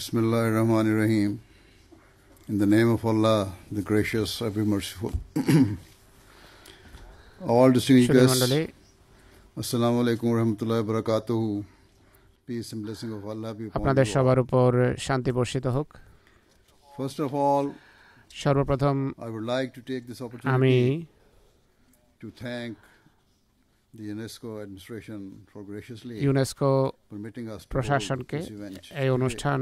Bismillah ar rahim In the name of Allah, the gracious, ever merciful. All the sneakers. Assalamu alaikum warahmatullahi wabarakatuh. Peace and blessing of Allah be upon you. আপনাদের সবার উপর শান্তি বর্ষিত হোক First of all, সর্বপ্রথম I would like to take this opportunity to thank UNESCO প্রশাসনকে এই অনুষ্ঠান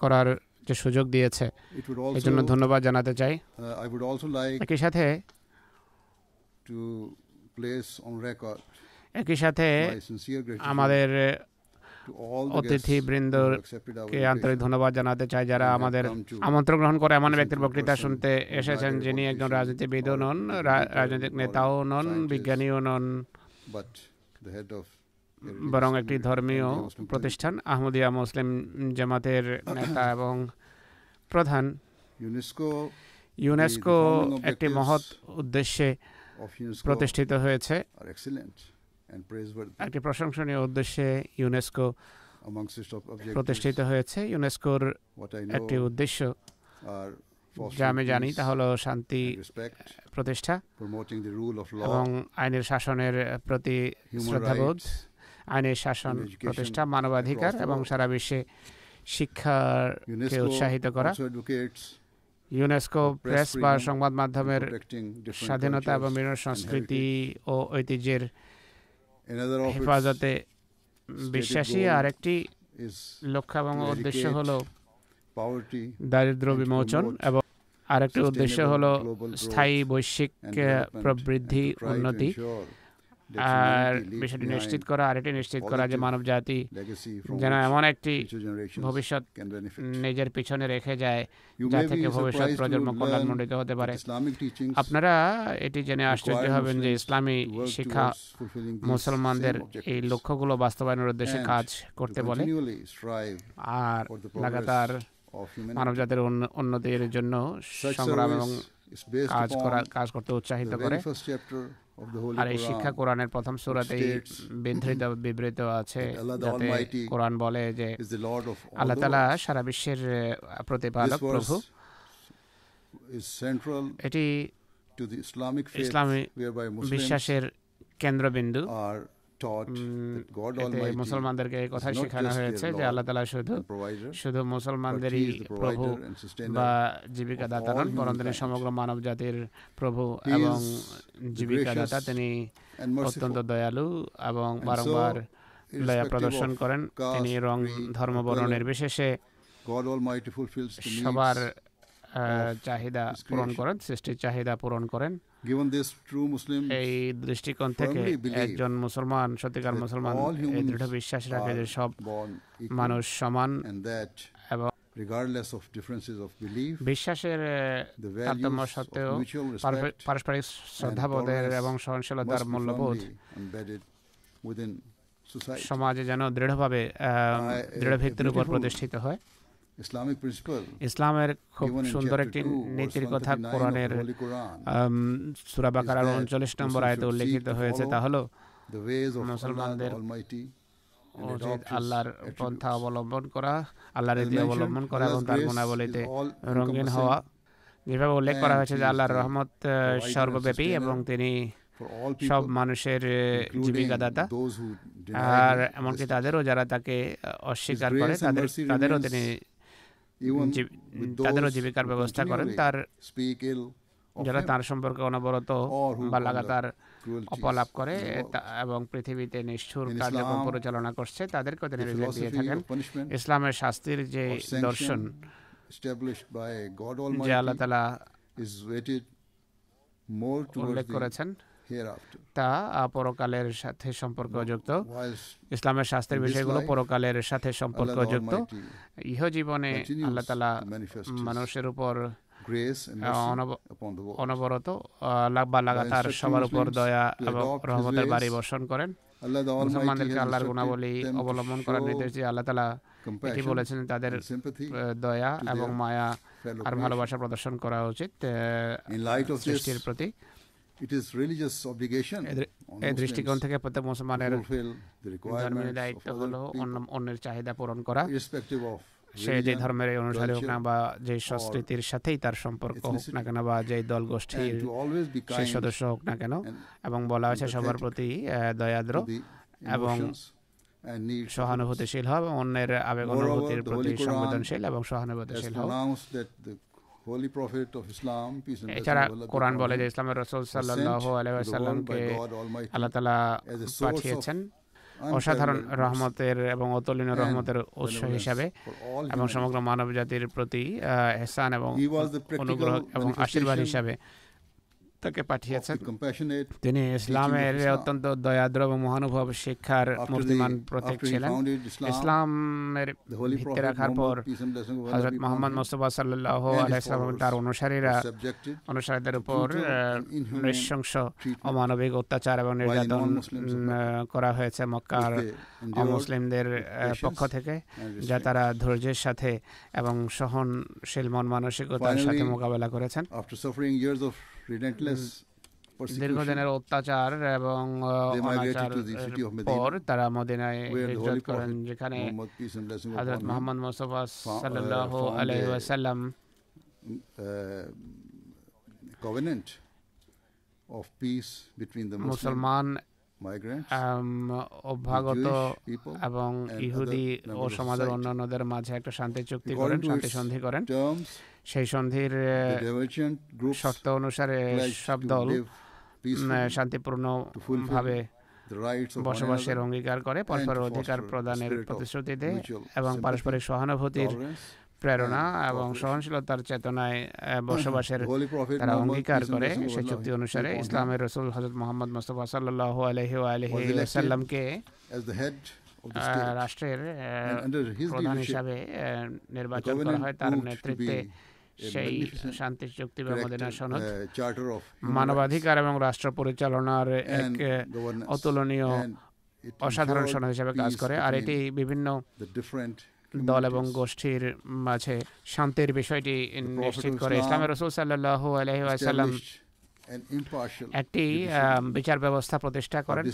করার যে সুযোগ দিয়েছে এর জন্য ধন্যবাদ জানাতে চাই uh, একই সাথে একই সাথে আমাদের অতিথি বৃন্দকে আন্তরিক ধন্যবাদ জানাতে চাই যারা আমাদের আমন্ত্রণ গ্রহণ করে এমন ব্যক্তির বক্তৃতা শুনতে এসেছেন যিনি একজন রাজনীতিবিদও নন রাজনৈতিক নেতাও নন বিজ্ঞানীও নন বরং একটি ধর্মীয় প্রতিষ্ঠান আহমদিয়া মুসলিম জামাতের নেতা এবং প্রধান ইউনেস্কো ইউনেস্কো একটি মহৎ উদ্দেশ্যে প্রতিষ্ঠিত হয়েছে একটি প্রশংসনীয় উদ্দেশ্যে ইউনেস্কো প্রতিষ্ঠিত হয়েছে ইউনেস্কোর একটি উদ্দেশ্য গ্রামে জানি তা হলো শান্তি প্রতিষ্ঠা এবং আইনের শাসনের প্রতি শ্রদ্ধাবোধ আইনের শাসন প্রতিষ্ঠা মানবাধিকার এবং সারা বিশ্বে শিক্ষাকে উৎসাহিত করা ইউনেস্কো প্রেস বা সংবাদ মাধ্যমের স্বাধীনতা এবং বিভিন্ন সংস্কৃতি ও ঐতিহ্যের হেফাজতে বিশ্বাসী আরেকটি লক্ষ্য এবং উদ্দেশ্য হলো দারিদ্র বিমোচন এবং আরেকটি উদ্দেশ্য হলো স্থায়ী বৈশ্বিক প্রবৃদ্ধি উন্নতি আর বিষয়টি নিশ্চিত করা আর এটি নিশ্চিত করা যে মানব জাতি যেন এমন একটি ভবিষ্যৎ নিজের পিছনে রেখে যায় যা থেকে ভবিষ্যৎ প্রজন্ম কল্যাণমণ্ডিত হতে পারে আপনারা এটি জেনে আশ্চর্য হবেন যে ইসলামী শিক্ষা মুসলমানদের এই লক্ষ্যগুলো বাস্তবায়নের উদ্দেশ্যে কাজ করতে বলে আর লাগাতার মানব জাতির উন্নতির জন্য সংগ্রাম এবং কাজ করা কাজ করতে উৎসাহিত করে আর এই শিক্ষা কোরআনের প্রথম সুরাতেই বিধৃত বিবৃত আছে যাতে কোরআন বলে যে আল্লাহ তালা সারা বিশ্বের প্রতিপালক প্রভু এটি ইসলামী বিশ্বাসের কেন্দ্রবিন্দু মুসলমানদেরকে কথা শেখানো হয়েছে যে আল্লাহ তালা শুধু শুধু মুসলমানদেরই প্রভু বা জীবিকা দাতা নন বরং তিনি সমগ্র মানব জাতির প্রভু এবং জীবিকা দাতা তিনি অত্যন্ত দয়ালু এবং বারংবার দয়া প্রদর্শন করেন তিনি রং ধর্ম বর্ণের নির্বিশেষে সবার চাহিদা পূরণ করেন সৃষ্টির চাহিদা পূরণ করেন এই দৃষ্টিকোণ থেকে একজন মুসলমান সত্যিকার মুসলমান দৃঢ় বিশ্বাস রাখে যে সব মানুষ সমান এবং বিশ্বাসের তারতম্য সত্ত্বেও পারস্পরিক শ্রদ্ধাবোধের এবং সহনশীলতার মূল্যবোধ সমাজে যেন দৃঢ়ভাবে দৃঢ় ভিত্তির উপর প্রতিষ্ঠিত হয় ইসলামের খুব সুন্দর একটি নীতির কথা কোরআনের সুরাবাকার উনচল্লিশ নম্বর আয়তে উল্লেখিত হয়েছে তা হলো মুসলমানদের আল্লাহর পন্থা অবলম্বন করা আল্লাহর রীতি অবলম্বন করা এবং তার গুণাবলীতে রঙিন হওয়া যেভাবে উল্লেখ করা হয়েছে যে আল্লাহর রহমত সর্বব্যাপী এবং তিনি সব মানুষের জীবিকাদাতা আর এমনকি তাদেরও যারা তাকে অস্বীকার করে তাদের তাদেরও তিনি তাদেরও জীবিকার ব্যবস্থা করেন তার যারা তার সম্পর্কে অনবরত বা লাগাতার অপলাপ করে এবং পৃথিবীতে নিষ্ঠুর কার্যক্রম পরিচালনা করছে তাদেরকে তিনি রিলিফ দিয়ে থাকেন ইসলামের শাস্তির যে দর্শন যে আল্লাহ তালা উল্লেখ করেছেন তা পরকালের সাথে সম্পর্কযুক্ত ইসলামের শাস্ত্রের বিষয়গুলো পরকালের সাথে সম্পর্কযুক্ত ইহ জীবনে আল্লাহ তালা মানুষের উপর অনবরত বা লাগাতার সবার উপর দয়া এবং রহমতের বাড়ি বর্ষণ করেন মুসলমানদেরকে আল্লাহর গুণাবলী অবলম্বন করার নির্দেশ দিয়ে আল্লাহ তালা এটি বলেছেন তাদের দয়া এবং মায়া আর ভালোবাসা প্রদর্শন করা উচিত সৃষ্টির প্রতি এই দৃষ্টিকোণ থেকে প্রত্যেক মুসলমানের দায়িত্ব হলো অন্যের চাহিদা পূরণ করা সে যে ধর্মের হোক না বা যে সংস্কৃতির সাথেই তার সম্পর্ক হোক না কেন বা যে দল গোষ্ঠীর সদস্য হোক না কেন এবং বলা হয়েছে সবার প্রতি দয়াদ্র এবং সহানুভূতিশীল হবে অন্যের আবেগ অনুভূতির প্রতি সংবেদনশীল এবং সহানুভূতিশীল হবে এছাড়া কোরআন বলে যে ইসলামের রসুল সাল্লাহ আলাইসাল্লামকে আল্লাহ তালা পাঠিয়েছেন অসাধারণ রহমতের এবং অতলীন রহমতের উৎস হিসাবে এবং সমগ্র মানব জাতির প্রতি এহসান এবং অনুগ্রহ এবং আশীর্বাদ হিসাবে তাকে পাঠিয়েছেন তিনি ইসলামের অত্যন্ত দয়াদ্র এবং মহানুভব শিক্ষার মুসলিমান প্রতীক ছিলেন ইসলামের ভিত্তি রাখার পর হজরত মোহাম্মদ মোস্তফা সাল্লাহ আলাইসলাম তার অনুসারীরা অনুসারীদের উপর নৃশংস অমানবিক অত্যাচার এবং নির্যাতন করা হয়েছে মক্কার মুসলিমদের পক্ষ থেকে যা তারা ধৈর্যের সাথে এবং সহনশীল মন মানসিকতার সাথে মোকাবেলা করেছেন রিলেন্টলেস দীর্ঘদিনের অত্যাচার এবং পর তারা মদিনায় হিজরত করেন যেখানে হযরত মুহাম্মদ মুস্তাফা uh, সাল্লাল্লাহু আলাইহি ওয়াসাল্লাম uh, covenant of peace between the মুসলমান অভ্যাগত এবং ইহুদি ও সমাজের অন্যান্যদের মাঝে একটা শান্তি চুক্তি করেন শান্তি সন্ধি করেন সেই সন্ধির শর্ত অনুসারে সব দল শান্তিপূর্ণ ভাবে বসবাসের অঙ্গীকার করে পরস্পর অধিকার প্রদানের প্রতিশ্রুতি দেয় এবং পারস্পরিক সহানুভূতির প্রেরণা হ্যাঁ, এবং সহনশীল তার চেতনায় হ্যাঁ, হ্যাঁ, বসবাসের তারা অঙ্গীকার করে সে চুক্তি অনুসারে ইসলামের রসুল হজরত মোহাম্মদ মোস্তফা সাল্লাহ আলহি আলহি রাষ্ট্রের প্রধান হিসাবে নির্বাচন করা হয় তার নেতৃত্বে সেই শান্তি চুক্তি বা মদিনা uh, সনদ মানবাধিকার এবং রাষ্ট্র পরিচালনার এক অতুলনীয় অসাধারণ সনদ হিসেবে কাজ করে আর এটি বিভিন্ন দল এবং গোষ্ঠীর মাঝে শান্তির বিষয়টি নিশ্চিত করে ইসলামের রসুল সাল্লাহ আলহিম একটি বিচার ব্যবস্থা প্রতিষ্ঠা করেন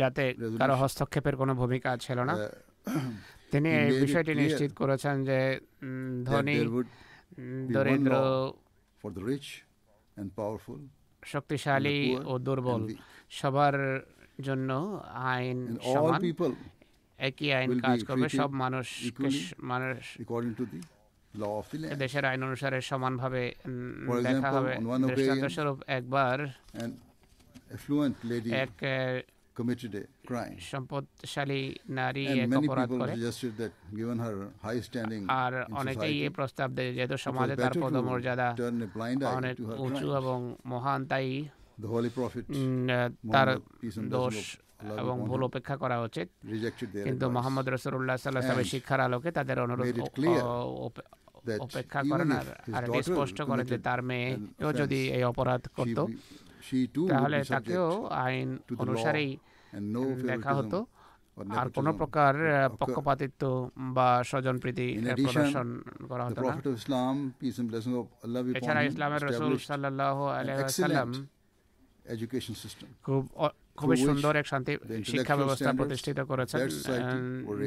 যাতে কারো হস্তক্ষেপের কোনো ভূমিকা ছিল না তিনি এই বিষয়টি নিশ্চিত করেছেন যে ধনী দরিদ্র শক্তিশালী ও দুর্বল সবার জন্য আইন একই আইন কাজ করবে সব মানুষ মানুষ দেশের আইন অনুসারে সমানভাবে দেখা হবে দৃষ্টান্তস্বরূপ একবার এক committed a crime. সম্পদশালী নারী এক অপরাধ করে আর অনেকেই এই প্রস্তাব দেয় যেহেতু সমাজে তার পদমর্যাদা অনেক উঁচু এবং মহান তাই তার দোষ এবং ভুল উপেক্ষা করা উচিত কিন্তু মোহাম্মদ রসুল্লাহ সাল্লাহ শিক্ষার আলোকে তাদের অনুরোধ অপেক্ষা করেন আর স্পষ্ট করে যে তার মেয়েও যদি এই অপরাধ করত তাহলে তাকেও আইন অনুসারেই দেখা হতো আর কোন প্রকার পক্ষপাতিত্ব বা স্বজন প্রীতি প্রদর্শন করা হতো এছাড়া ইসলামের রসুল সাল্লাহ খুব খুবই সুন্দর এক শান্তি শিক্ষা ব্যবস্থা প্রতিষ্ঠিত করেছেন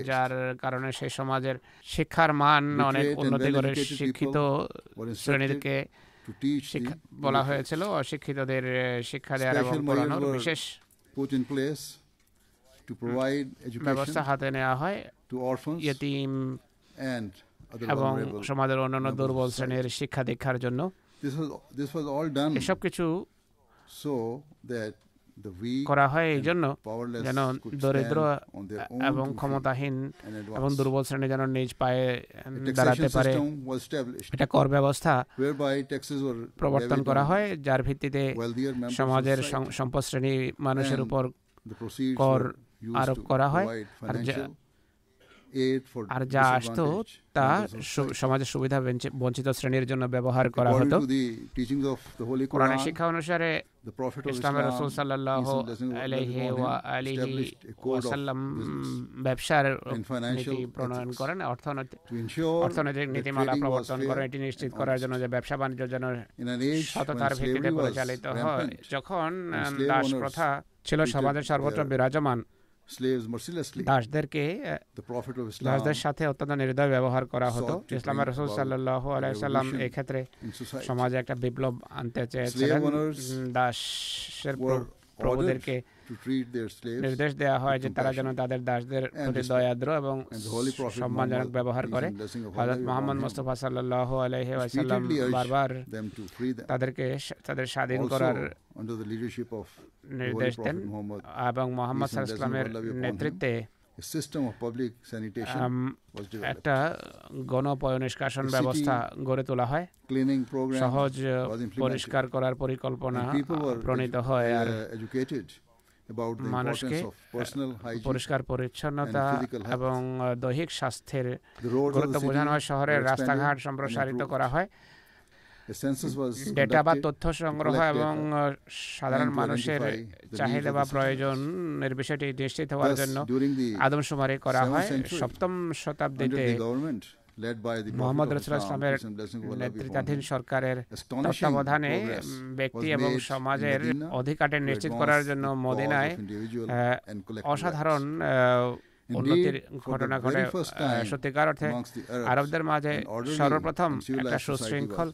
যার কারণে সেই সমাজের শিক্ষার মান অনেক উন্নতি করে শিক্ষিত শ্রেণীকে বলা হয়েছিল অশিক্ষিতদের শিক্ষা দেওয়ার এবং পড়ানোর বিশেষ ব্যবস্থা হাতে নেওয়া হয় ইয়েতিম এবং সমাজের অন্যান্য দুর্বল শ্রেণীর শিক্ষা দীক্ষার জন্য এসব কিছু সো দ্যাট করা হয় এই জন্য যেন দরিদ্র এবং ক্ষমতাহীন এবং দুর্বল শ্রেণী যেন নিজ পায়ে দাঁড়াতে পারে এটা কর ব্যবস্থা প্রবর্তন করা হয় যার ভিত্তিতে সমাজের সম্পদ শ্রেণী মানুষের উপর কর আরোপ করা হয় আর আর যা আসতো তা সমাজের সুবিধা বঞ্চিত শ্রেণীর জন্য ব্যবহার করা হতো কোরআনের শিক্ষা অনুসারে ইসলামের রসুল সাল্লাহ আলহি ওয়াসাল্লাম ব্যবসার নীতি প্রণয়ন করেন অর্থনৈতিক অর্থনৈতিক নীতিমালা প্রবর্তন করেন এটি নিশ্চিত করার জন্য যে ব্যবসা বাণিজ্য যেন সততার ভিত্তিতে পরিচালিত হয় যখন দাস প্রথা ছিল সমাজের সর্বত্র বিরাজমান দাসদেরকে দাসদের সাথে অত্যন্ত নির্দয় ব্যবহার করা হতো ইসলামের রসুল সাল্লাহ আলাইসাল্লাম এক্ষেত্রে সমাজে একটা বিপ্লব আনতে চেয়েছিলেন দাসের প্রভুদেরকে নির্দেশ দেওয়া হয় যে তারা যেন তাদের দাসদের প্রতি দয়াদ্র এবং সম্মানজনক ব্যবহার করে হযরত মুহাম্মদ মুস্তাফা সাল্লাল্লাহু আলাইহি ওয়াসাল্লাম বারবার তাদেরকে তাদের স্বাধীন করার নির্দেশ দেন এবং মুহাম্মদ মোহাম্মদ সাল্লামের নেতৃত্বে একটা গণপয় নিষ্কাশন ব্যবস্থা গড়ে তোলা হয় সহজ পরিষ্কার করার পরিকল্পনা প্রণীত হয় আর uh, মানুষকে পরিষ্কার পরিচ্ছন্নতা এবং দৈহিক স্বাস্থ্যের গুরুত্ব বোঝানো হয় শহরের রাস্তাঘাট সম্প্রসারিত করা হয় ডেটা বা তথ্য সংগ্রহ এবং সাধারণ মানুষের চাহিদা বা প্রয়োজনের বিষয়টি নিশ্চিত হওয়ার জন্য আদমশুমারি করা হয় সপ্তম শতাব্দীতে মোহাম্মদ রসুল ইসলামের নেতৃত্বাধীন সরকারের তত্ত্বাবধানে ব্যক্তি এবং সমাজের অধিকারটা নিশ্চিত করার জন্য মদিনায় অসাধারণ উন্নতির ঘটনা ঘটে সত্যিকার অর্থে আরবদের মাঝে সর্বপ্রথম একটা সুশৃঙ্খল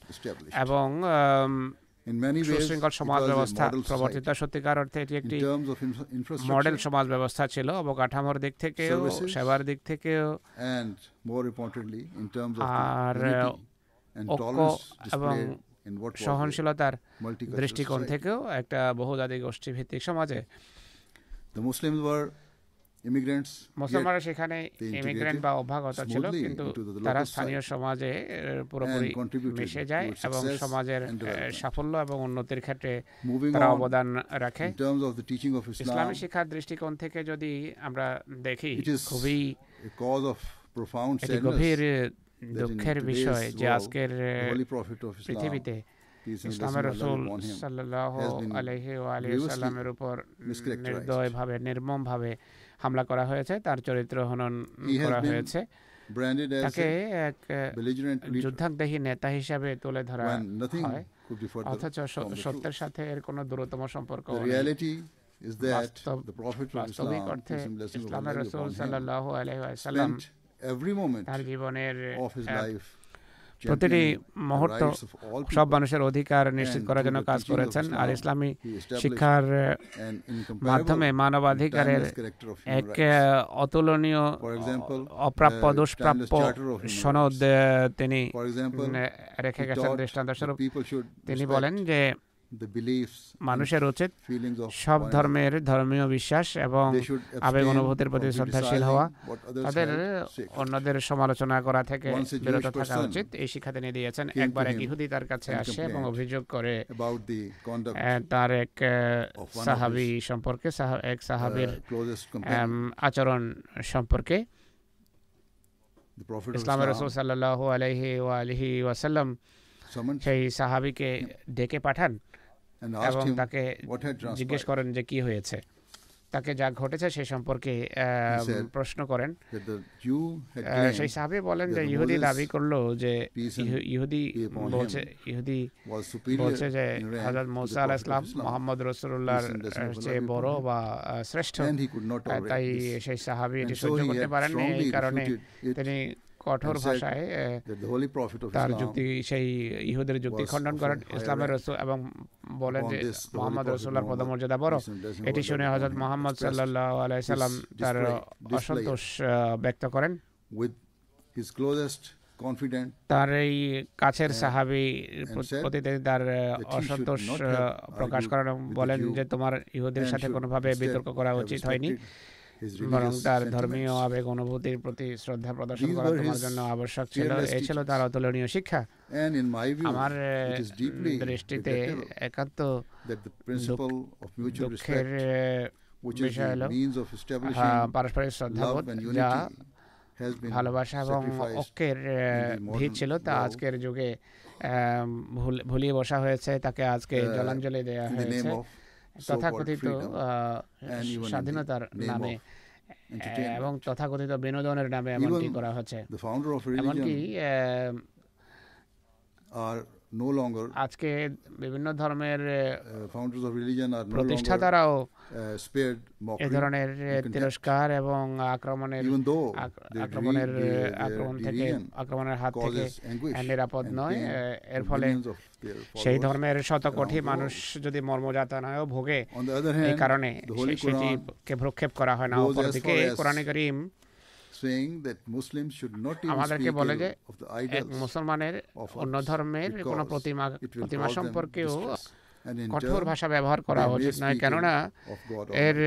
এবং সুশৃঙ্খল সমাজ ব্যবস্থা প্রবর্তিত সত্যিকার অর্থে এটি একটি মডেল সমাজ ব্যবস্থা ছিল অবকাঠামোর দিক থেকেও সেবার দিক থেকেও আর এবং সহনশীলতার দৃষ্টিকোণ থেকেও একটা বহুজাতি ভিত্তিক সমাজে ইমিগ্রেন্টস মুসলমানরা সেখানে ইমিগ্রেন্ট বা ছিল কিন্তু তারা স্থানীয় সমাজে পুরোপুরি মিশে যায় এবং সমাজের সাফল্য এবং উন্নতির ক্ষেত্রে তারা অবদান রাখে ইসলামী শিক্ষার দৃষ্টিকোণ থেকে যদি আমরা দেখি খুবই গভীর দুঃখের বিষয় যে আজকের পৃথিবীতে ইসলামের রসুল সাল্লাহ আলহি আলহ সাল্লামের উপর হামলা করা হয়েছে তার চরিত্র হনন করা হয়েছে তাকে এক যুদ্ধাগ্রহী নেতা হিসাবে তুলে ধরা হয় অথচ সত্যের সাথে এর কোনো দূরতম সম্পর্ক বাস্তবিক অর্থে ইসলামের রসুল সাল্লাহ আলহ তার জীবনের প্রতিটি মুহূর্ত সব মানুষের অধিকার নিশ্চিত করার জন্য কাজ করেছেন আর ইসলামী শিক্ষার মাধ্যমে মানবাধিকারের এক অতুলনীয় অপ্রাপ্য uh, দুষ্প্রাপ্য সনদ তিনি রেখে গেছেন দৃষ্টান্ত স্বরূপ তিনি বলেন যে মানুষের উচিত সব ধর্মের ধর্মীয় বিশ্বাস এবং আবেগ অনুভূতির প্রতি শ্রদ্ধাশীল হওয়া তাদের অন্যদের সমালোচনা করা থেকে বিরত থাকা উচিত এই শিক্ষা তিনি দিয়েছেন একবার এক ইহুদি তার কাছে আসে এবং অভিযোগ করে তার এক সাহাবি সম্পর্কে এক uh, সাহাবির আচরণ সম্পর্কে ইসলামের রসুল সাল্লাহ আলহি ওয়ালিহি ওয়াসাল্লাম সেই সাহাবিকে ডেকে পাঠান এবং তাকে জিজ্ঞেস করেন যে কি হয়েছে তাকে যা ঘটেছে সে সম্পর্কে প্রশ্ন করেন সেই সাহাবি বলেন যে ইহুদি দাবি করলো যে ইহুদি বলছে ইহুদি বলছে যে হজরত মৌসা আল ইসলাম মোহাম্মদ রসুল্লাহর চেয়ে বড় বা শ্রেষ্ঠ তাই সেই সাহাবি এটি সহ্য করতে পারেননি এই কারণে তিনি কঠোর ভাষায় তার যুক্তি সেই ইহুদের যুক্তি খণ্ডন করেন ইসলামের রসুল এবং বলেন যে মোহাম্মদ রসুল্লাহর পদমর্যাদা বড় এটি শুনে হজরত মোহাম্মদ সাল্লাহ আলাইসাল্লাম তার অসন্তোষ ব্যক্ত করেন তার এই কাছের সাহাবি প্রতি তার অসন্তোষ প্রকাশ করেন বলেন যে তোমার ইহুদের সাথে কোনোভাবে বিতর্ক করা উচিত হয়নি বরং তার ধর্মীয় আবেগ অনুভূতির প্রতি শ্রদ্ধা প্রদর্শন করা তোমার জন্য আবশ্যক ছিল এ ছিল তার অতুলনীয় শিক্ষা আমার দৃষ্টিতে একান্ত দুঃখের বিষয় হল পারস্পরিক শ্রদ্ধাবোধ যা ভালোবাসা এবং ঐক্যের ভিড় ছিল তা আজকের যুগে ভুলিয়ে বসা হয়েছে তাকে আজকে uh, জলাঞ্জলি দেওয়া হয়েছে তথাকথিত স্বাধীনতার নামে এবং তথাকথিত বিনোদনের নামে এমনটি করা হচ্ছে এমনকি নো লঙ্গার আজকে বিভিন্ন ধর্মের ফাউন্ডার্স অফ রিলিজিয়ন আর প্রতিষ্ঠাতারাও ধরনের uh, তিরস্কার এবং আক্রমণের আক্রমণের আক্রমণ থেকে আক্রমণের হাত থেকে নিরাপদ নয় এর ফলে সেই ধর্মের শত কোটি uh, মানুষ যদি মর্মযাতনায়ও ভোগে এই কারণে সেটিকে ভ্রক্ষেপ করা হয় না অপরদিকে কোরআনে করিম আমাদেরকে বলে যে মুসলমানের অন্য ধর্মের কোনো প্রতিমা প্রতিমা সম্পর্কেও কঠোর ভাষা ব্যবহার করা উচিত নয় কেননা এর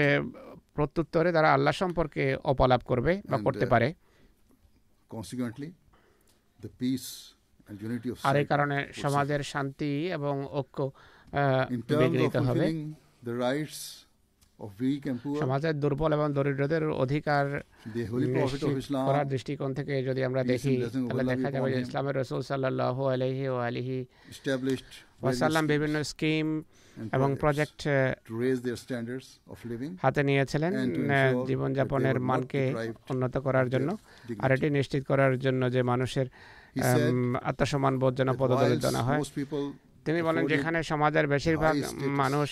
প্রত্যুত্তরে তারা আল্লাহ সম্পর্কে অপলাপ করবে বা করতে uh, পারে আর এই কারণে সমাজের শান্তি এবং ঐক্য বিঘ্নিত হবে সমাজের দুর্বল এবং দরিদ্রদের অধিকার করার দৃষ্টিকোণ থেকে যদি আমরা দেখি তাহলে দেখা যাবে যে ইসলামের রসুল সাল্লাহ আলহি ও আলিহি ওয়াসাল্লাম বিভিন্ন স্কিম এবং প্রজেক্ট হাতে নিয়েছিলেন জীবনযাপনের মানকে উন্নত করার জন্য আর এটি নিশ্চিত করার জন্য যে মানুষের আত্মসম্মান বোধ যেন পদদলিত না হয় তিনি বলেন যেখানে সমাজের বেশিরভাগ মানুষ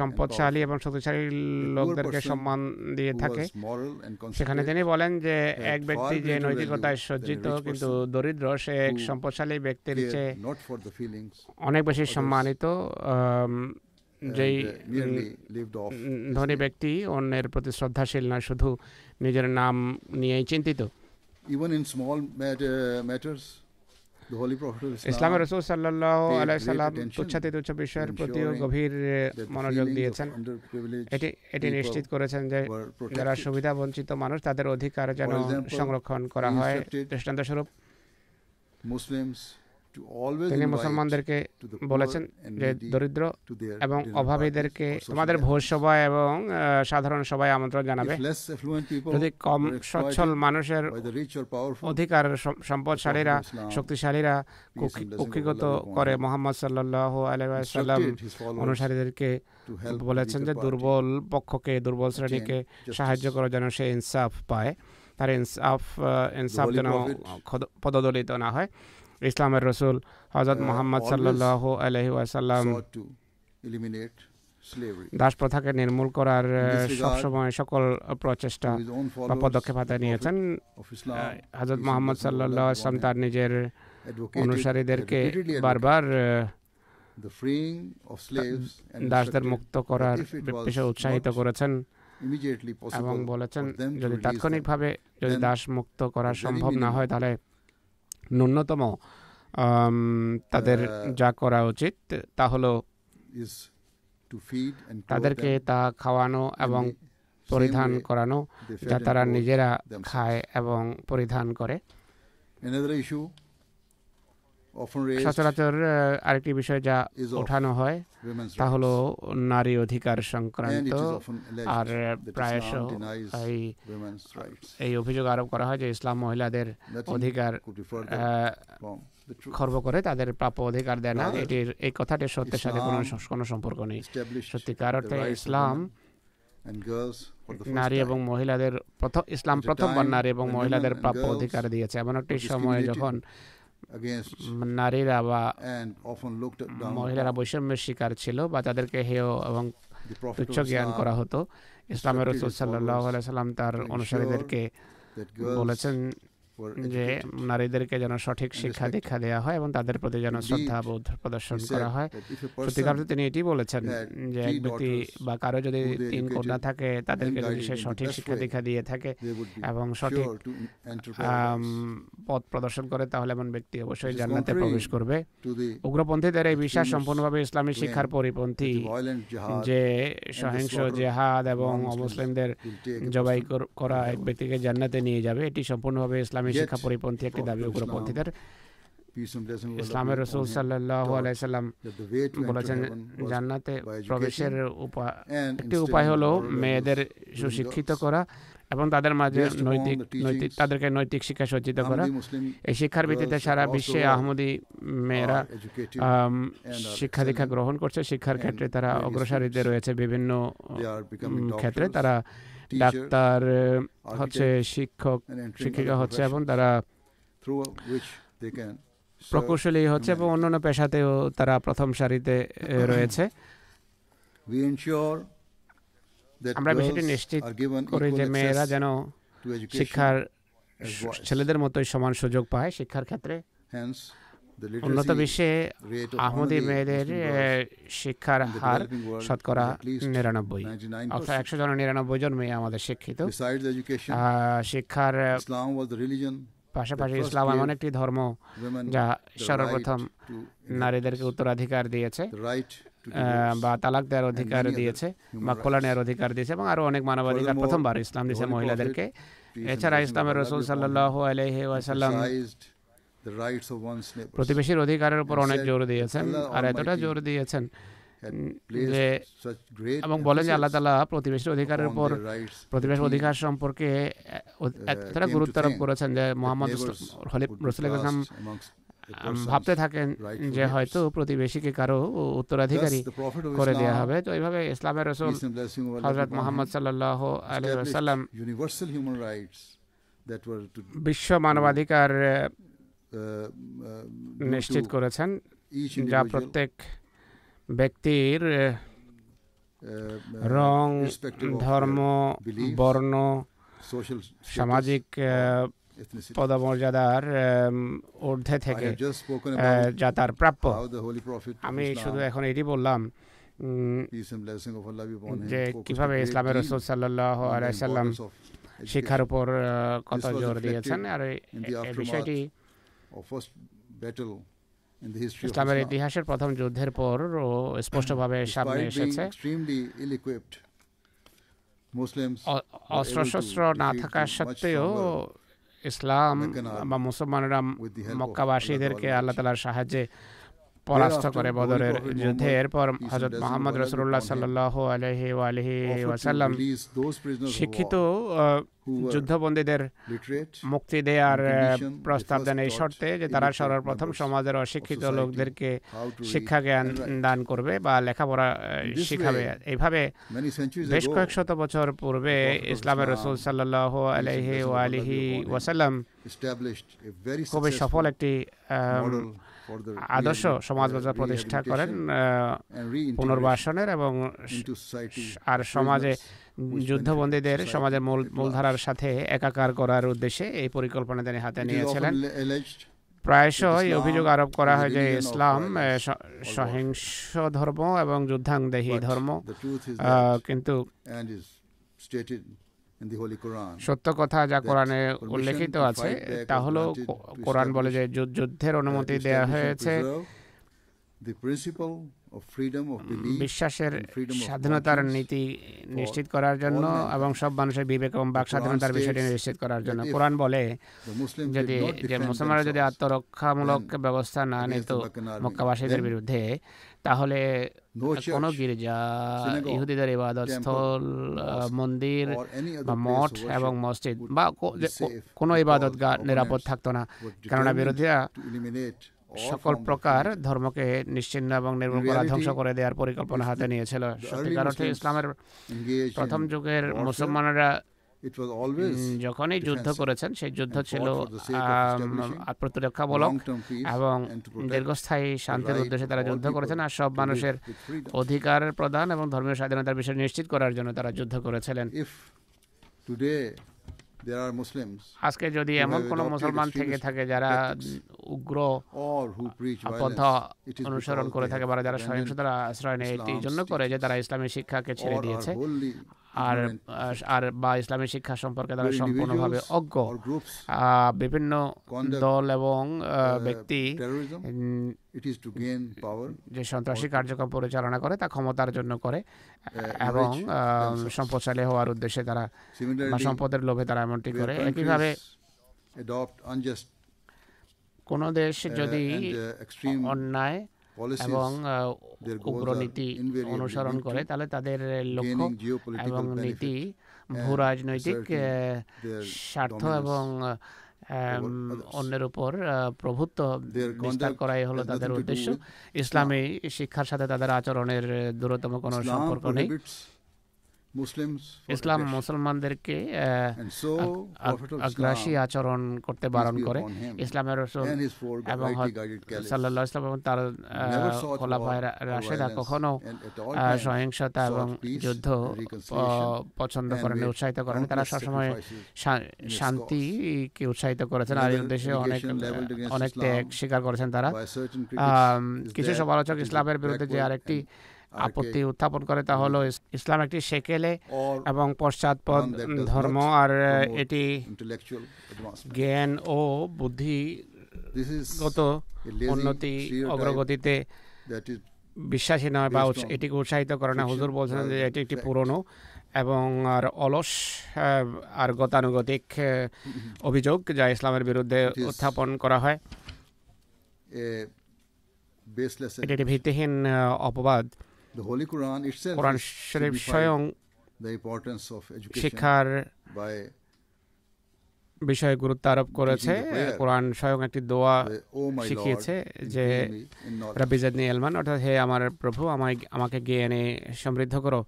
সম্পদশালী এবং শক্তিশালী লোকদেরকে সম্মান দিয়ে থাকে সেখানে তিনি বলেন যে এক ব্যক্তি যে নৈতিকতায় সজ্জিত কিন্তু দরিদ্র সে এক সম্পদশালী ব্যক্তির চেয়ে অনেক বেশি সম্মানিত যেই uh, ধনী ব্যক্তি অন্যের প্রতি শ্রদ্ধাশীল না শুধু নিজের নাম নিয়েই চিন্তিত ইভেন ইন স্মল ম্যাটার্স ইসলামের রসুল সাল্লাহ আলাইসাল্লাম তুচ্ছাতে তুচ্ছ বিষয়ের প্রতিও গভীর eh, মনোযোগ দিয়েছেন এটি এটি নিশ্চিত করেছেন যে যারা সুবিধা বঞ্চিত মানুষ তাদের অধিকার যেন সংরক্ষণ করা হয় দৃষ্টান্তস্বরূপ মুসলিমস তিনি মুসলমানদেরকে বলেছেন যে দরিদ্র এবং অভাবীদেরকে তোমাদের ভোজসভা এবং সাধারণ সভায় আমন্ত্রণ জানাবে যদি কম সচ্ছল মানুষের অধিকার সম্পদশালীরা শক্তিশালীরা কুক্ষিগত করে মোহাম্মদ সাল্লাহ আলাইসাল্লাম অনুসারীদেরকে বলেছেন যে দুর্বল পক্ষকে দুর্বল শ্রেণীকে সাহায্য করার জন্য সে ইনসাফ পায় তার ইনসাফ ইনসাফ যেন পদদলিত না হয় ইসলামের রসুল হজরত uh, মোহাম্মদ সাল্লাহ আলহি আসাল্লাম দাস প্রথাকে নির্মূল করার সবসময় সকল প্রচেষ্টা বা পদক্ষেপ হাতে নিয়েছেন হজরত মোহাম্মদ সাল্লাহ আসলাম তার নিজের অনুসারীদেরকে বারবার দাসদের মুক্ত করার বিষয়ে উৎসাহিত করেছেন এবং বলেছেন যদি তাৎক্ষণিকভাবে যদি দাস মুক্ত করা সম্ভব না হয় তাহলে ন্যূনতম তাদের uh, যা করা উচিত তা হল তাদেরকে তা খাওয়ানো এবং পরিধান করানো যা তারা নিজেরা খায় এবং পরিধান করে সচরাচর আরেকটি বিষয় যা ওঠানো হয় তা হল নারী অধিকার সংক্রান্ত আর প্রায়শ এই এই অভিযোগ আরোপ করা হয় যে ইসলাম মহিলাদের অধিকার খর্ব করে তাদের প্রাপ্য অধিকার দেয় না এটির এই কথাটির সত্যের সাথে কোনো কোনো সম্পর্ক নেই সত্যিকার অর্থে ইসলাম নারী এবং মহিলাদের প্রথম ইসলাম প্রথমবার নারী এবং মহিলাদের প্রাপ্য অধিকার দিয়েছে এমন একটি সময়ে যখন নারীরা বা মহিলারা বৈষম্যের শিকার ছিল বা তাদেরকে হেয় এবং তুচ্ছ জ্ঞান uh, করা হতো ইসলামের রসুল সাল্লাহ সাল্লাম তার অনুসারীদেরকে বলেছেন যে নারীদেরকে যেন সঠিক শিক্ষা দীক্ষা দেওয়া হয় এবং তাদের প্রতি যেন শ্রদ্ধা বোধ প্রদর্শন করা হয় সত্যিকার তিনি এটি বলেছেন যে এক ব্যক্তি বা কারো যদি তিন কন্যা থাকে তাদেরকে যদি সে সঠিক শিক্ষা দীক্ষা দিয়ে থাকে এবং সঠিক পথ প্রদর্শন করে তাহলে এমন ব্যক্তি অবশ্যই জান্নাতে প্রবেশ করবে উগ্রপন্থীদের এই বিশ্বাস সম্পূর্ণভাবে ইসলামী শিক্ষার পরিপন্থী যে সহিংস জেহাদ এবং মুসলিমদের জবাই করা এক ব্যক্তিকে জান্নাতে নিয়ে যাবে এটি সম্পূর্ণভাবে ইসলামী ইসলামী শিক্ষা পরিপন্থী একটি দাবি উগ্রপন্থীদের ইসলামের রসুল সাল্লাম বলেছেন জান্নাতে প্রবেশের উপায় একটি উপায় হলো মেয়েদের সুশিক্ষিত করা এবং তাদের মাঝে নৈতিক নৈতিক তাদেরকে নৈতিক শিক্ষা সজ্জিত করা এই শিক্ষার ভিত্তিতে সারা বিশ্বে uh, আহমদি মেয়েরা শিক্ষা দীক্ষা গ্রহণ করছে শিক্ষার ক্ষেত্রে তারা অগ্রসারিতে রয়েছে বিভিন্ন ক্ষেত্রে তারা ডাক্তার হচ্ছে শিক্ষক শিক্ষিকা হচ্ছে এবং তারা প্রকৌশলী হচ্ছে এবং অন্যান্য পেশাতেও তারা প্রথম সারিতে রয়েছে আমরা বিষয়টি নিশ্চিত করি যে মেয়েরা যেন শিক্ষার ছেলেদের মতোই সমান সুযোগ পায় শিক্ষার ক্ষেত্রে উন্নত বিশ্বে আহমদি মেয়েদের শিক্ষার হার শতকরা নিরানব্বই অর্থাৎ একশো জন নিরানব্বই জন মেয়ে আমাদের শিক্ষিত শিক্ষার uh, পাশাপাশি ইসলাম এমন একটি ধর্ম যা সর্বপ্রথম নারীদেরকে উত্তরাধিকার দিয়েছে বা তালাক দেওয়ার অধিকার দিয়েছে বা খোলা নেওয়ার অধিকার দিয়েছে এবং আরও অনেক মানবাধিকার প্রথমবার ইসলাম দিয়েছে মহিলাদেরকে এছাড়া ইসলামের রসুল সাল্লাহ আলহ ওয়াসাল্লাম প্রতিবেশীর অধিকারের উপর অনেক জোর দিয়েছেন আর এতটা জোর দিয়েছেন যে এবং বলেন যে আল্লাহ তালা প্রতিবেশীর অধিকারের উপর প্রতিবেশ অধিকার সম্পর্কে uh, এতটা গুরুত্ব আরোপ করেছেন যে মোহাম্মদ রসুল ইসলাম ভাবতে থাকেন যে হয়তো প্রতিবেশীকে কারো উত্তরাধিকারী করে দেওয়া হবে তো এইভাবে ইসলামের রসুল হজরত মোহাম্মদ সাল্লাহ আলহ সাল্লাম বিশ্ব মানবাধিকার নিশ্চিত করেছেন যা প্রত্যেক ব্যক্তির রং ধর্ম বর্ণ সামাজিক পদমর্যাদার ঊর্ধ্বে থেকে যা তার প্রাপ্য আমি শুধু এখন এটি বললাম যে কিভাবে ইসলামের রসুল সাল্লাহ আলাইসাল্লাম শিক্ষার উপর কত জোর দিয়েছেন আর এই বিষয়টি ইসলামের ইতিহাসের প্রথম যুদ্ধের পর ও স্পষ্টভাবে সামনে এসেছে অস্ত্রশস্ত্র না থাকা সত্ত্বেও ইসলাম বা মুসলমানরা মক্কাবাসীদেরকে আল্লাহ তালার সাহায্যে পরাস্ত করে বদরের যুদ্ধে এরপর হজরত মোহাম্মদ রসুল্লাহ সাল্লাহ আলহি আলহি ওয়াসাল্লাম শিক্ষিত যুদ্ধবন্দীদের মুক্তি দেওয়ার প্রস্তাব দেন এই শর্তে যে তারা সর্বপ্রথম সমাজের অশিক্ষিত লোকদেরকে শিক্ষা জ্ঞান দান করবে বা লেখাপড়া শিখাবে এইভাবে বেশ কয়েক শত বছর পূর্বে ইসলামের রসুল সাল্লাহ আলহি আলহি ওয়াসাল্লাম খুবই সফল একটি আদর্শ uh, বাজার প্রতিষ্ঠা করেন uh, পুনর্বাসনের এবং আর সমাজে যুদ্ধবন্দীদের সমাজের মূল মূলধারার সাথে একাকার করার উদ্দেশ্যে এই পরিকল্পনা তিনি হাতে নিয়েছিলেন প্রায়শই অভিযোগ আরোপ করা হয় যে ইসলাম সহিংস ধর্ম এবং যুদ্ধাংদেহী ধর্ম কিন্তু সত্য কথা যা কোরআনে উল্লেখিত আছে তা হলো কোরআন বলে যে যুদ্ধের অনুমতি দেয়া হয়েছে বিশ্বাসের স্বাধীনতার নীতি নিশ্চিত করার জন্য এবং সব মানুষের বিবেক এবং বাক স্বাধীনতার বিষয়টি নিশ্চিত করার জন্য কোরআন বলে যদি যে মুসলমানরা যদি আত্মরক্ষামূলক ব্যবস্থা না নিত মক্কাবাসীদের বিরুদ্ধে তাহলে কোনো গির্জা ইহুদিদের ইবাদত স্থল মন্দির বা মঠ এবং মসজিদ বা কোনো ইবাদত নিরাপদ থাকতো না কেননা বিরোধীরা সকল প্রকার ধর্মকে নিশ্চিন্ন এবং নির্মূল করা ধ্বংস করে দেওয়ার পরিকল্পনা হাতে নিয়েছিল সত্যিকার অর্থে ইসলামের প্রথম যুগের মুসলমানরা যখনই যুদ্ধ করেছেন সেই যুদ্ধ ছিল প্রতিরক্ষামূলক এবং দীর্ঘস্থায়ী শান্তির উদ্দেশ্যে তারা যুদ্ধ করেছেন আর সব মানুষের অধিকার প্রদান এবং ধর্মীয় স্বাধীনতার বিষয়ে নিশ্চিত করার জন্য তারা যুদ্ধ করেছিলেন আজকে যদি এমন কোন মুসলমান থেকে থাকে যারা উগ্র পন্থা অনুসরণ করে থাকে বা যারা সহিংসতার আশ্রয় নেয় এটি জন্য করে যে তারা ইসলামী শিক্ষাকে ছেড়ে দিয়েছে আর আর বা ইসলামী শিক্ষা সম্পর্কে তারা সম্পূর্ণভাবে অজ্ঞ বিভিন্ন দল এবং uh, ব্যক্তি যে সন্ত্রাসী কার্যক্রম পরিচালনা করে তা ক্ষমতার জন্য করে uh, এবং সম্পদশালী হওয়ার উদ্দেশ্যে তারা বা সম্পদের লোভে তারা এমনটি করে একইভাবে কোনো দেশ uh, যদি অন্যায় এবং উগ্রনীতি অনুসরণ করে তাহলে তাদের লক্ষ্য এবং নীতি ভূ রাজনৈতিক স্বার্থ এবং অন্যের উপর প্রভুত্ব বিস্তার করাই হলো তাদের উদ্দেশ্য ইসলামী শিক্ষার সাথে তাদের আচরণের দূরতম কোনো সম্পর্ক নেই ইসলাম মুসলমানদেরকে আগ্রাসী আচরণ করতে বারণ করে ইসলামের রসুল এবং সাল্লাহ ইসলাম এবং তার খোলা ভাই রাশেদা কখনো সহিংসতা এবং যুদ্ধ পছন্দ করেন উৎসাহিত করেন তারা সবসময় শান্তিকে উৎসাহিত করেছেন আর দেশে অনেক অনেক ত্যাগ স্বীকার করেছেন তারা কিছু সমালোচক ইসলামের বিরুদ্ধে যে আরেকটি আপত্তি উত্থাপন করে তা হলো ইসলাম একটি সেকেলে এবং পশ্চাৎপদ ধর্ম আর এটি জ্ঞান ও গত উন্নতি অগ্রগতিতে বিশ্বাসী নয় বা এটিকে উৎসাহিত করে না হুজুর বলছেন যে এটি একটি পুরনো এবং আর অলস আর গতানুগতিক অভিযোগ যা ইসলামের বিরুদ্ধে উত্থাপন করা হয় এটি একটি ভিত্তিহীন অপবাদ কোরআন শরীফ স্বয়ং শিক্ষার বিষয়ে গুরুত্ব আরোপ করেছে কোরআন স্বয়ং একটি দোয়া oh, শিখিয়েছে যে রবি এলমান অর্থাৎ হে আমার প্রভু আমায় আমাকে জ্ঞানে সমৃদ্ধ করো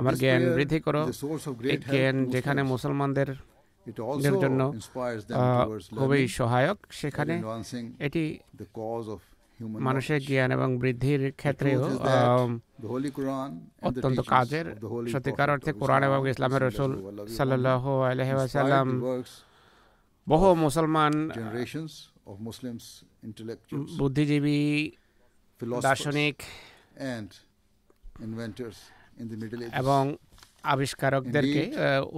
আমার জ্ঞান বৃদ্ধি করো জ্ঞান যেখানে মুসলমানদের জন্য খুবই সহায়ক সেখানে এটি মানুষের জ্ঞান এবং বৃদ্ধির ক্ষেত্রেও um, অত্যন্ত কাজের সত্যিকার অর্থে কোরআন এবং ইসলামের রসুল সাল্লাম বহু মুসলমান বুদ্ধিজীবী দার্শনিক এবং আবিষ্কারকদেরকে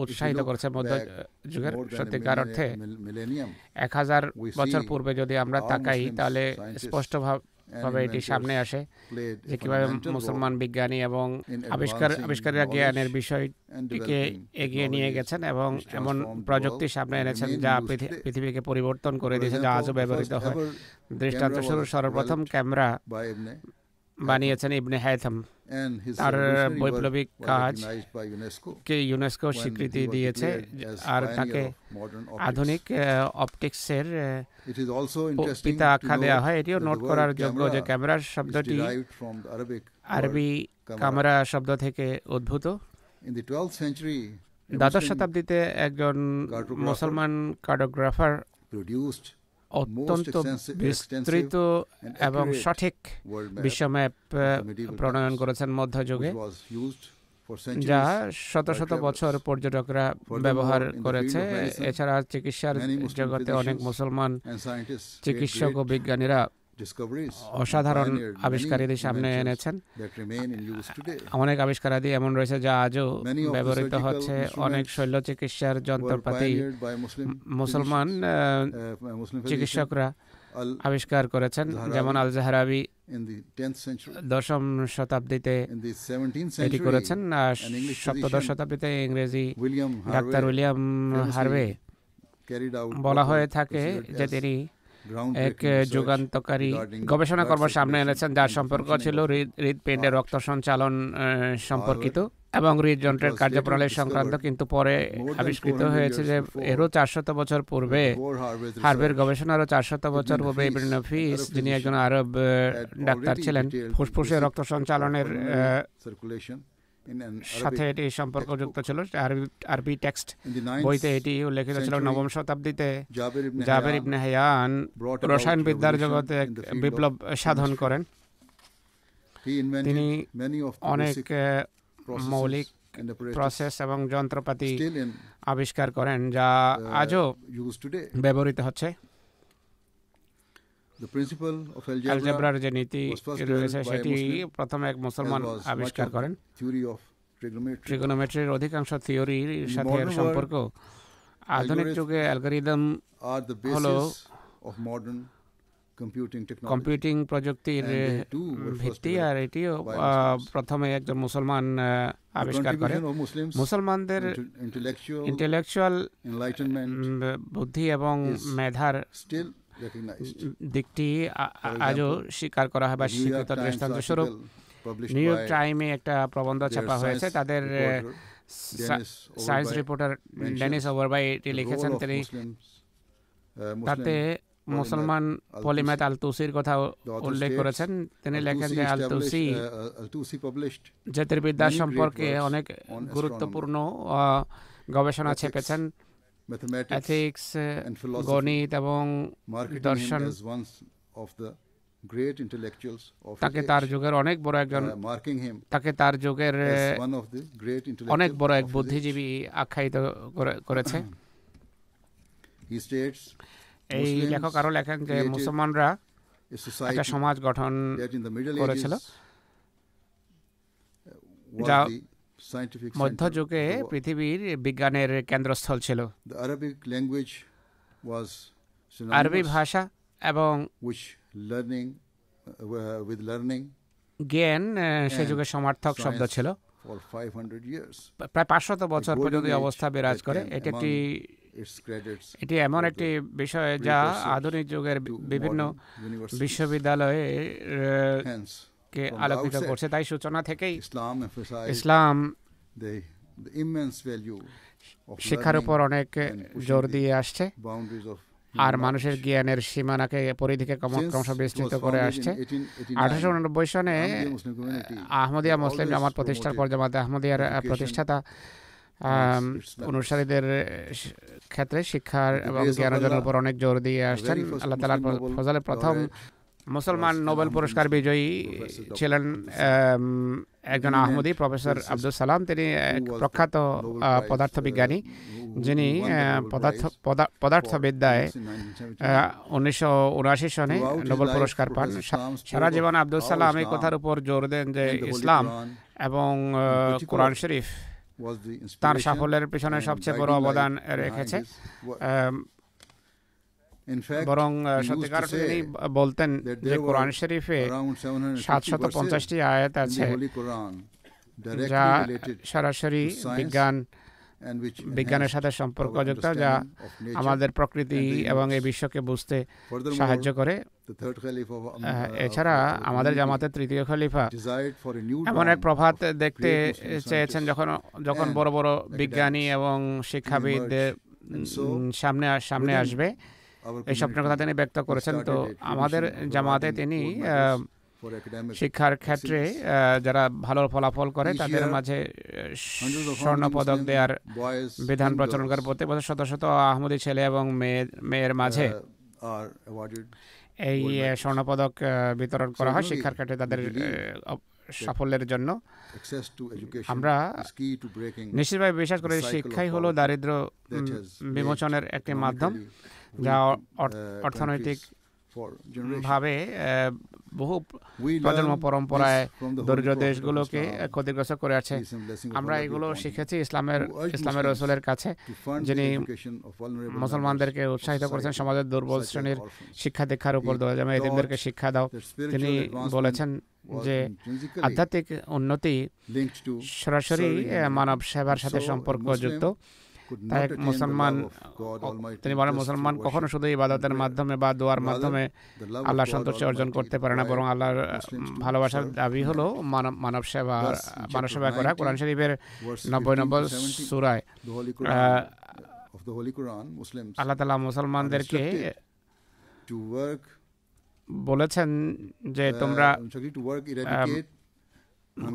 উৎসাহিত করেছে মধ্যযুগের সত্যিকার অর্থে এক হাজার বছর পূর্বে যদি আমরা তাকাই তাহলে স্পষ্টভাবে এটি সামনে আসে যে কিভাবে মুসলমান বিজ্ঞানী এবং আবিষ্কার আবিষ্কারীরা জ্ঞানের বিষয়টিকে এগিয়ে নিয়ে গেছেন এবং এমন প্রযুক্তি সামনে এনেছেন যা পৃথিবীকে পরিবর্তন করে দিয়েছে যা আজও ব্যবহৃত হয় দৃষ্টান্ত শুরু সর্বপ্রথম ক্যামেরা বানিয়েছেন ইবনে হায়থাম তার বৈপ্লবিক কাজ কে ইউনেস্কো স্বীকৃতি দিয়েছে আর তাকে আধুনিক অপটিক্সের পিতা আখ্যা দেওয়া হয় এটিও নোট করার যোগ্য যে ক্যামেরার শব্দটি আরবি ক্যামেরা শব্দ থেকে উদ্ভূত দ্বাদশ শতাব্দীতে একজন মুসলমান কার্ডোগ্রাফার অত্যন্ত বিস্তৃত এবং সঠিক বিশ্বম্যাপ প্রণয়ন করেছেন মধ্যযুগে যা শত শত বছর পর্যটকরা ব্যবহার করেছে এছাড়া চিকিৎসার জগতে অনেক মুসলমান চিকিৎসক ও বিজ্ঞানীরা অসাধারণ আবিষ্কারীদের সামনে এনেছেন অনেক আবিষ্কারাদি এমন রয়েছে যা আজও ব্যবহৃত হচ্ছে অনেক শৈল্য চিকিৎসার যন্ত্রপাতি মুসলমান uh, চিকিৎসকরা আবিষ্কার করেছেন যেমন আল জাহারাবি দশম শতাব্দীতে এটি করেছেন আর সপ্তদশ শতাব্দীতে ইংরেজি ডাক্তার উইলিয়াম হার্ভে বলা হয়ে থাকে যে তিনি এক যুগান্তকারী গবেষণা কর্ম সামনে এনেছেন যার সম্পর্ক ছিল হৃদ হৃদপিণ্ডে রক্ত সঞ্চালন সম্পর্কিত এবং হৃদযন্ত্রের কার্যপ্রণালী সংক্রান্ত কিন্তু পরে আবিষ্কৃত হয়েছে যে এরও চারশত বছর পূর্বে হার্বের গবেষণারও চারশত বছর পূর্বে ইবনে ফিস যিনি একজন আরব ডাক্তার ছিলেন ফুসফুসে রক্ত সঞ্চালনের সাথে এটি সম্পর্কযুক্ত ছিল আরবি আরবি টেক্সট বইতে এটি উল্লেখিত ছিল নবম শতাব্দীতে জাবের ইবনে হায়ান রসায়ন বিদ্যার জগতে বিপ্লব সাধন করেন তিনি অনেক মৌলিক প্রসেস এবং যন্ত্রপাতি আবিষ্কার করেন যা আজও ব্যবহৃত হচ্ছে যে নীতি রয়েছে সেটি এক মুসলমান আবিষ্কার করেন ট্রিগোনোমেট্রির অধিকাংশ থিওরির সাথে এর সম্পর্ক আধুনিক যুগে অ্যালগোরিদম কম্পিউটিং প্রযুক্তির ভিত্তি আর এটিও প্রথমে একজন মুসলমান আবিষ্কার করে মুসলমানদের ইন্টেলেকচুয়াল বুদ্ধি এবং মেধার দিকটি আজও স্বীকার করা হয় বা স্বীকৃত স্বরূপ নিউ ইয়র্ক টাইমে একটা প্রবন্ধ ছাপা হয়েছে তাদের সায়েন্স রিপোর্টার ডেনিস ওভারবাই এটি লিখেছেন তিনি uh, তাতে মুসলমান পলিমাত আলতুসির কথা উল্লেখ করেছেন তিনি লেখেন যে আলতুসি uh, uh, জ্যোতির্বিদ্যা সম্পর্কে অনেক গুরুত্বপূর্ণ গবেষণা ছেপেছেন অ্যাথিক্স গণিত uh, এবং দর্শন তাকে তার যুগের অনেক বড় একজন uh, তাকে তার যুগের uh, অনেক বড় এক বুদ্ধিজীবী আখ্যায়িত করেছে এই লেখক আরও লেখেন যে মুসলমানরা একটা সমাজ গঠন করেছিল যা মধ্যযুগে পৃথিবীর বিজ্ঞানের কেন্দ্রস্থল ছিল আরবি ভাষা এবং uh, uh, জ্ঞান uh, সে যুগে সমার্থক শব্দ ছিল প্রায় পাঁচশত বছর পর্যন্ত অবস্থা বিরাজ করে এটি একটি এটি এমন একটি বিষয় যা আধুনিক যুগের বিভিন্ন বিশ্ববিদ্যালয়ে আলোককে আলোকিত করছে তাই সূচনা থেকেই ইসলাম শিক্ষার উপর অনেক জোর দিয়ে আসছে আর মানুষের জ্ঞানের সীমানাকে পরিধিকে ক্রমশ বিস্তৃত করে আসছে আঠারোশো উনব্বই সনে আহমদিয়া মুসলিম জামাত প্রতিষ্ঠার পর জামাত আহমদিয়ার প্রতিষ্ঠাতা অনুসারীদের ক্ষেত্রে শিক্ষার এবং জ্ঞান অর্জনের উপর অনেক জোর দিয়ে আসছেন আল্লাহ তালার ফজলের প্রথম মুসলমান নোবেল পুরস্কার বিজয়ী ছিলেন একজন আহমদি প্রফেসর আব্দুল সালাম তিনি এক প্রখ্যাত uh, পদার্থবিজ্ঞানী যিনি পদার্থ পদার্থবিদ্যায় উনিশশো সনে নোবেল পুরস্কার পান সারা জীবন আব্দুল সালাম এই কথার উপর জোর দেন যে ইসলাম এবং কোরআন শরীফ তার সাফল্যের পিছনে সবচেয়ে বড় অবদান রেখেছে বরং সত্যিকার তিনি বলতেন যে কোরআন শরীফে সাতশত পঞ্চাশটি আয়াত আছে যা সরাসরি বিজ্ঞান বিজ্ঞানের সাথে সম্পর্কযুক্ত যা আমাদের প্রকৃতি এবং এই বিশ্বকে বুঝতে সাহায্য করে um, uh, এছাড়া uh, আমাদের জামাতের তৃতীয় খলিফা এমন এক প্রভাত দেখতে চেয়েছেন যখন যখন বড় বড় বিজ্ঞানী এবং শিক্ষাবিদদের সামনে সামনে আসবে এই স্বপ্নের কথা তিনি ব্যক্ত করেছেন তো আমাদের uh, জামাতে তিনি শিক্ষার ক্ষেত্রে যারা ভালো ফলাফল করে তাদের মাঝে স্বর্ণ পদক দেওয়ার বিধান প্রচলন করে প্রত্যেক বছর শত শত আহমদী ছেলে এবং মেয়ে মেয়ের মাঝে uh, এই স্বর্ণপদক বিতরণ করা হয় শিক্ষার ক্ষেত্রে তাদের সাফল্যের জন্য আমরা নিশ্চিতভাবে বিশ্বাস করি শিক্ষাই হলো দারিদ্র বিমোচনের একটি মাধ্যম যা uh, অর্থনৈতিক ভাবে বহু প্রজন্ম পরম্পরায় দরিদ্র দেশগুলোকে ক্ষতিগ্রস্ত করে আছে আমরা এগুলো শিখেছি ইসলামের ইসলামের রসুলের কাছে যিনি মুসলমানদেরকে উৎসাহিত করেছেন সমাজের দুর্বল শ্রেণীর শিক্ষা দীক্ষার উপর দেওয়া যেমন এদেরকে শিক্ষা দাও তিনি বলেছেন যে আধ্যাত্মিক উন্নতি সরাসরি মানব সেবার সাথে সম্পর্কযুক্ত তাই মুসলমান তিনি বলেন মুসলমান কখনো শুধু ইবাদতের মাধ্যমে বা দোয়ার মাধ্যমে আল্লাহ সন্তোষ অর্জন করতে পারে না বরং আল্লাহর ভালোবাসার দাবি হলো মানব সেবা মানব সেবা করা কোরআন শরীফের নব্বই নম্বর সুরায় uh, আল্লাহ তালা মুসলমানদেরকে বলেছেন যে uh, তোমরা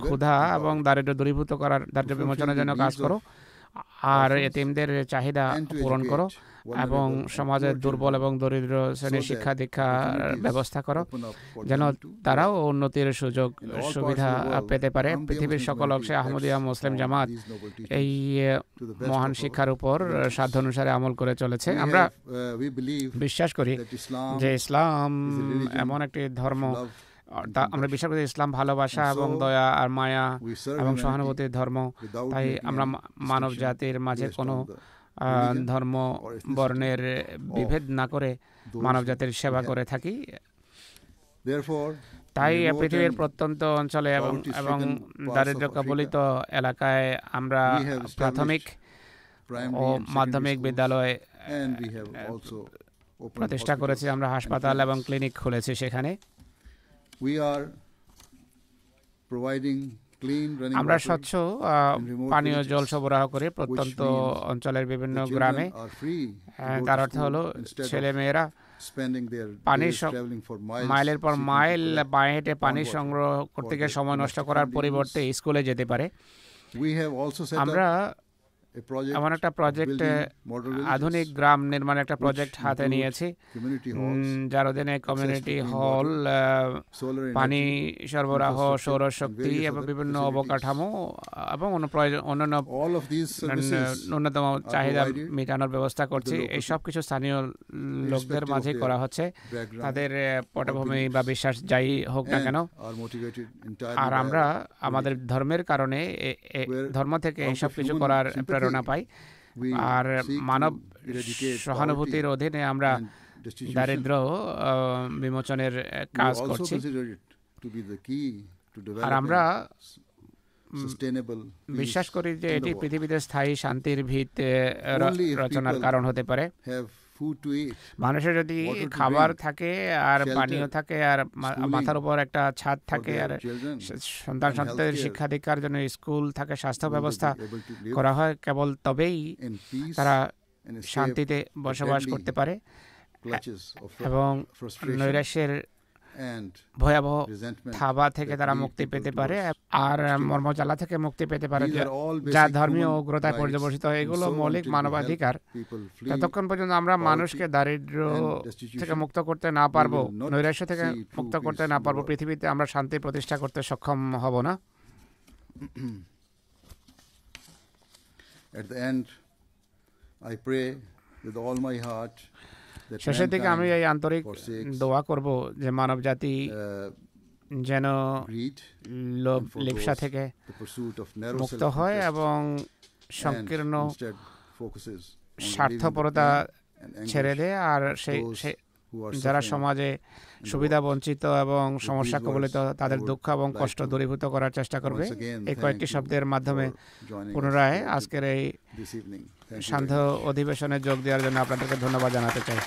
ক্ষুধা এবং দারিদ্র দূরীভূত করার দারিদ্র বিমোচনের জন্য কাজ করো আর এতিমদের চাহিদা পূরণ করো এবং সমাজের দুর্বল এবং দরিদ্র শ্রেণীর শিক্ষা দীক্ষা ব্যবস্থা করো যেন তারাও উন্নতির সুযোগ সুবিধা পেতে পারে পৃথিবীর সকল অংশে আহমদিয়া মুসলিম জামাত এই মহান শিক্ষার উপর সাধ্য অনুসারে আমল করে চলেছে আমরা uh, বিশ্বাস করি যে ইসলাম এমন একটি ধর্ম আমরা বিশ্বাস করি ইসলাম ভালোবাসা এবং দয়া আর মায়া এবং সহানুভূতির ধর্ম তাই আমরা মানব জাতির মাঝে কোনো ধর্ম বর্ণের বিভেদ না করে মানব জাতির সেবা করে থাকি তাই পৃথিবীর প্রত্যন্ত অঞ্চলে এবং এবং দারিদ্র কবলিত এলাকায় আমরা প্রাথমিক ও মাধ্যমিক বিদ্যালয় প্রতিষ্ঠা করেছি আমরা হাসপাতাল এবং ক্লিনিক খুলেছি সেখানে আমরা স্বচ্ছ পানীয় জল সরবরাহ করে প্রত্যন্ত অঞ্চলের বিভিন্ন গ্রামে হ্যাঁ, তার অর্থ হলো ছেলে মেয়েরা মাইলের পর মাইল পায়ে হেঁটে পানি সংগ্রহ করতে গিয়ে সময় নষ্ট করার পরিবর্তে স্কুলে যেতে পারে আমরা এমন একটা প্রজেক্ট uh, আধুনিক গ্রাম নির্মাণের একটা প্রজেক্ট হাতে নিয়েছি যার অধীনে কমিউনিটি হল uh, পানি সরবরাহ সৌরশক্তি এবং বিভিন্ন অবকাঠামো এবং অন্যান্য ন্যূনতম চাহিদা মেটানোর ব্যবস্থা করছি এই সব কিছু স্থানীয় লোকদের মাঝে করা হচ্ছে তাদের uh, পটভূমি বা বিশ্বাস যাই হোক না কেন আর আমরা আমাদের ধর্মের কারণে ধর্ম থেকে এইসব কিছু করার প্রেরণা প্রেরণা পাই আর মানব সহানুভূতির অধীনে আমরা দারিদ্র বিমোচনের কাজ করছি আর আমরা বিশ্বাস করি যে এটি পৃথিবীতে স্থায়ী শান্তির ভিত রচনার কারণ হতে পারে মানুষের যদি খাবার থাকে আর পানীয় থাকে আর মাথার উপর একটা ছাদ থাকে আর সন্তান সন্তানদের শিক্ষাধিকার জন্য স্কুল থাকে স্বাস্থ্য ব্যবস্থা করা হয় কেবল তবেই তারা শান্তিতে বসবাস করতে পারে এবং নৈরাশ্যের ভয়াবহ থাবা থেকে তারা মুক্তি পেতে পারে আর মর্মজ্বালা থেকে মুক্তি পেতে পারে যা ধর্মীয় উগ্রতায় পর্যবসিত হয় এগুলো মৌলিক মানবাধিকার ততক্ষণ পর্যন্ত আমরা মানুষকে দারিদ্র থেকে মুক্ত করতে না পারবো নৈরাশ্য থেকে মুক্ত করতে না পারবো পৃথিবীতে আমরা শান্তি প্রতিষ্ঠা করতে সক্ষম হব না At the end, I pray with all my heart শেষের দিকে আমি এই আন্তরিক দোয়া করব যে মানব জাতি uh, যেন লোভ লিপসা থেকে মুক্ত হয় এবং সংকীর্ণ স্বার্থপরতা ছেড়ে দেয় আর সেই যারা সমাজে সুবিধা বঞ্চিত এবং সমস্যা কবলিত তাদের দুঃখ এবং কষ্ট দূরীভূত করার চেষ্টা করবে এই কয়েকটি শব্দের মাধ্যমে পুনরায় আজকের এই সান্ধ্য অধিবেশনে যোগ দেওয়ার জন্য আপনাদেরকে ধন্যবাদ জানাতে চাই